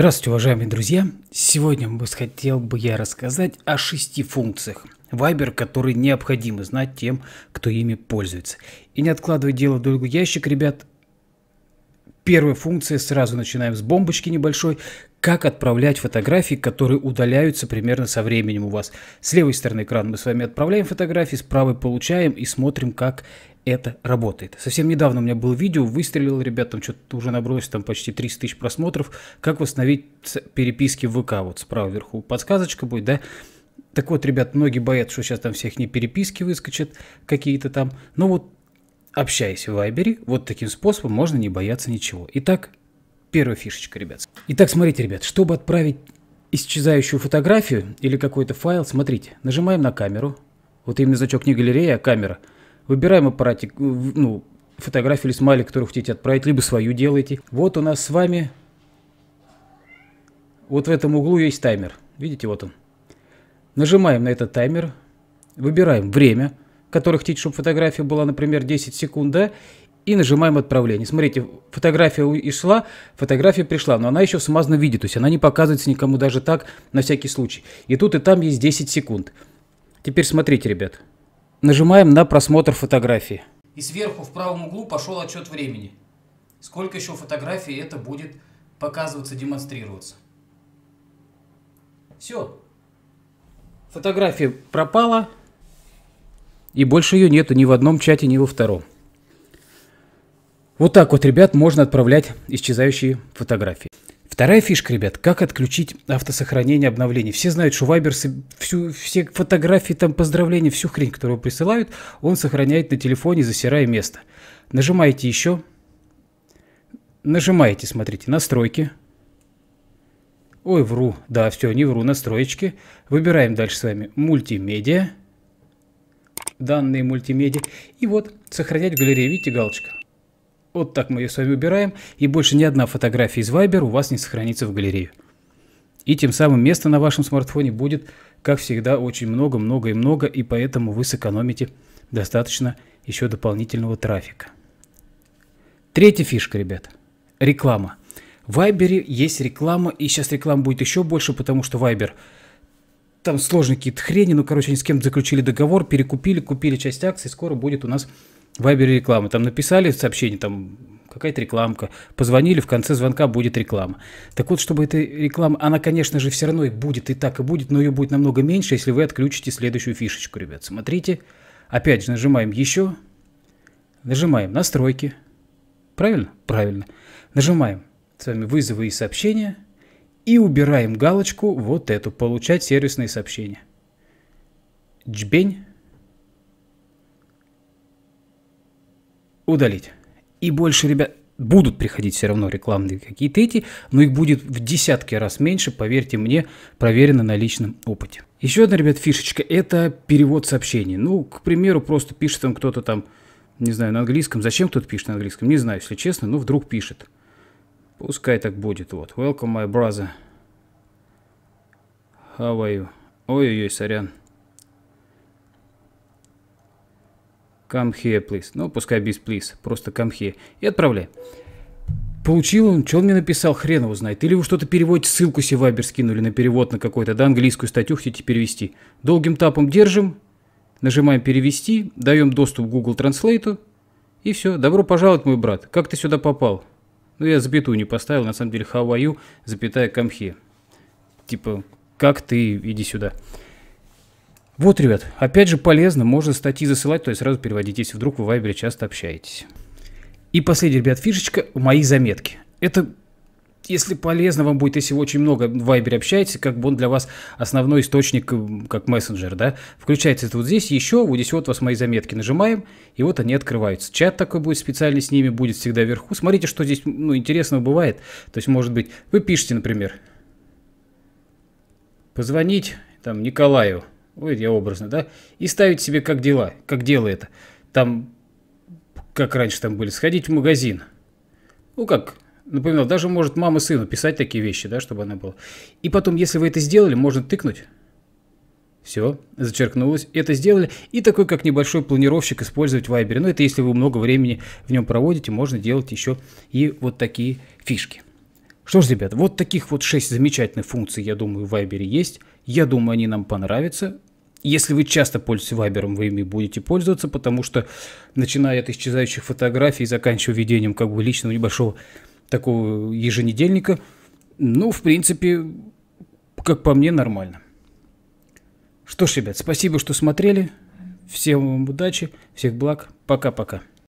Здравствуйте, уважаемые друзья! Сегодня бы хотел бы я рассказать о шести функциях Viber, которые необходимо знать тем, кто ими пользуется. И не откладывая дело в долгий ящик, ребят, первая функция, сразу начинаем с бомбочки небольшой, как отправлять фотографии, которые удаляются примерно со временем у вас. С левой стороны экрана мы с вами отправляем фотографии, с правой получаем и смотрим, как это работает. Совсем недавно у меня было видео, выстрелил, ребят, там что-то уже набралось, там почти 300 тысяч просмотров, как восстановить переписки в ВК, вот справа вверху подсказочка будет, да, так вот, ребят, многие боятся, что сейчас там всех не переписки выскочат какие-то там. Но ну вот общаясь в Вайбере, вот таким способом можно не бояться ничего. Итак, первая фишечка, ребят. Итак, смотрите, ребят, чтобы отправить исчезающую фотографию или какой-то файл, смотрите, нажимаем на камеру. Вот именно значок не галерея, а камера – Выбираем аппаратик, э, ну, фотографию или смайлик, который хотите отправить, либо свою делаете. Вот у нас с вами, вот в этом углу есть таймер. Видите, вот он. Нажимаем на этот таймер, выбираем время, которое хотите, чтобы фотография была, например, 10 секунд, да, и нажимаем отправление. Смотрите, фотография ушла, фотография пришла, но она еще в смазанном виде, то есть она не показывается никому даже так, на всякий случай. И тут и там есть 10 секунд. Теперь смотрите, ребят. Нажимаем на просмотр фотографии. И сверху в правом углу пошел отчет времени. Сколько еще фотографий это будет показываться, демонстрироваться. Все. Фотография пропала. И больше ее нету ни в одном чате, ни во втором. Вот так вот, ребят, можно отправлять исчезающие фотографии. Вторая фишка, ребят, как отключить автосохранение обновлений. Все знают, что Viber всю, все фотографии, там поздравления, всю хрень, которую присылают, он сохраняет на телефоне, засирая место. Нажимаете еще. Нажимаете, смотрите, настройки. Ой, вру. Да, все, не вру, настроечки. Выбираем дальше с вами мультимедиа. Данные мультимедиа. И вот, сохранять в галерее. Видите, галочка. Вот так мы ее с вами убираем, и больше ни одна фотография из Viber у вас не сохранится в галерее. И тем самым места на вашем смартфоне будет, как всегда, очень много, много и много, и поэтому вы сэкономите достаточно еще дополнительного трафика. Третья фишка, ребят. Реклама. В Viber есть реклама, и сейчас реклама будет еще больше, потому что Viber там сложные какие-то хрени, ну, короче, они с кем-то заключили договор, перекупили, купили часть акций, скоро будет у нас Вайбере рекламы. Там написали сообщение, там какая-то рекламка. Позвонили, в конце звонка будет реклама. Так вот, чтобы эта реклама, она, конечно же, все равно и будет, и так и будет, но ее будет намного меньше, если вы отключите следующую фишечку, ребят. Смотрите. Опять же, нажимаем «Еще». Нажимаем «Настройки». Правильно? Правильно. Нажимаем с вами «Вызовы и сообщения». И убираем галочку вот эту «Получать сервисные сообщения». Джбень. удалить. И больше, ребят, будут приходить все равно рекламные какие-то эти, но их будет в десятки раз меньше, поверьте мне, проверено на личном опыте. Еще одна, ребят, фишечка – это перевод сообщений. Ну, к примеру, просто пишет там кто-то там, не знаю, на английском. Зачем кто-то пишет на английском? Не знаю, если честно, но вдруг пишет. Пускай так будет. Вот. Welcome, my brother. How are you? Ой-ой-ой, сорян. come here, please. Ну, пускай без please, просто come here. И отправляй. Получил он, что он мне написал, хрен его знает. Или вы что-то переводите, ссылку себе вайбер скинули на перевод на какой-то, да, английскую статью хотите перевести. Долгим тапом держим, нажимаем перевести, даем доступ к Google Translate, и все, добро пожаловать, мой брат. Как ты сюда попал? Ну, я запятую не поставил, на самом деле, how are you, запятая камхи. Типа, как ты, иди сюда. Вот, ребят, опять же полезно, можно статьи засылать, то есть сразу переводить, если вдруг вы в Вайбере часто общаетесь. И последний, ребят, фишечка – мои заметки. Это если полезно вам будет, если вы очень много в Viber общаетесь, как бы он для вас основной источник, э, как мессенджер, да, включается это вот здесь, еще вот здесь вот у вас мои заметки нажимаем, и вот они открываются. Чат такой будет специальный с ними, будет всегда вверху. Смотрите, что здесь, ну, интересного бывает. То есть, может быть, вы пишете, например, позвонить, там, Николаю – ой, я образно, да, и ставить себе как дела, как дело это. Там, как раньше там были, сходить в магазин. Ну, как, напоминал, даже может мама сыну писать такие вещи, да, чтобы она была. И потом, если вы это сделали, можно тыкнуть. Все, зачеркнулось, это сделали. И такой, как небольшой планировщик, использовать в Viber. Но ну, это если вы много времени в нем проводите, можно делать еще и вот такие фишки. Что ж, ребят, вот таких вот 6 замечательных функций, я думаю, в Viber есть. Я думаю, они нам понравятся. Если вы часто пользуетесь вайбером, вы ими будете пользоваться, потому что начиная от исчезающих фотографий и заканчивая введением как бы личного небольшого такого еженедельника, ну, в принципе, как по мне, нормально. Что ж, ребят, спасибо, что смотрели. Всем вам удачи, всех благ. Пока-пока.